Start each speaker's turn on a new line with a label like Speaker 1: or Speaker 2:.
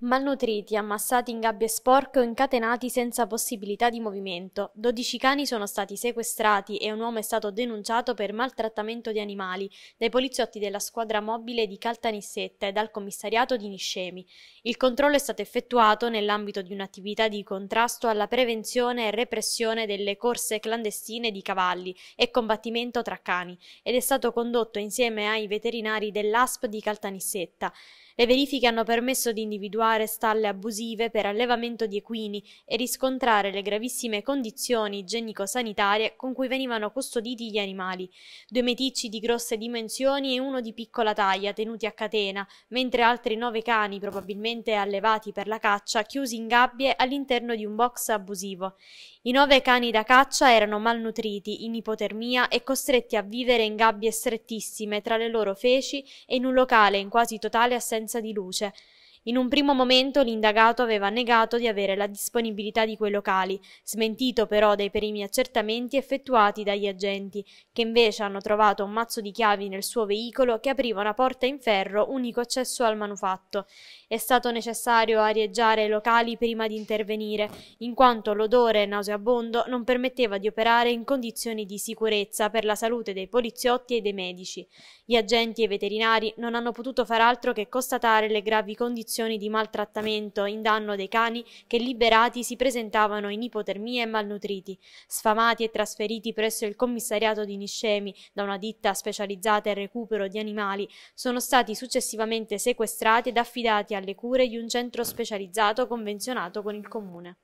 Speaker 1: Malnutriti, ammassati in gabbie sporche o incatenati senza possibilità di movimento, 12 cani sono stati sequestrati e un uomo è stato denunciato per maltrattamento di animali dai poliziotti della squadra mobile di Caltanissetta e dal commissariato di Niscemi. Il controllo è stato effettuato nell'ambito di un'attività di contrasto alla prevenzione e repressione delle corse clandestine di cavalli e combattimento tra cani ed è stato condotto insieme ai veterinari dell'ASP di Caltanissetta. Le verifiche hanno permesso di individuare effettuare stalle abusive per allevamento di equini e riscontrare le gravissime condizioni igienico-sanitarie con cui venivano custoditi gli animali. Due meticci di grosse dimensioni e uno di piccola taglia tenuti a catena, mentre altri nove cani, probabilmente allevati per la caccia, chiusi in gabbie all'interno di un box abusivo. I nove cani da caccia erano malnutriti, in ipotermia e costretti a vivere in gabbie strettissime tra le loro feci e in un locale in quasi totale assenza di luce. In un primo momento l'indagato aveva negato di avere la disponibilità di quei locali, smentito però dai primi accertamenti effettuati dagli agenti, che invece hanno trovato un mazzo di chiavi nel suo veicolo che apriva una porta in ferro unico accesso al manufatto. È stato necessario arieggiare i locali prima di intervenire, in quanto l'odore nauseabondo non permetteva di operare in condizioni di sicurezza per la salute dei poliziotti e dei medici. Gli agenti e i veterinari non hanno potuto far altro che constatare le gravi condizioni condizioni di maltrattamento in danno dei cani che liberati si presentavano in ipotermia e malnutriti, sfamati e trasferiti presso il commissariato di Niscemi da una ditta specializzata al recupero di animali, sono stati successivamente sequestrati ed affidati alle cure di un centro specializzato convenzionato con il comune.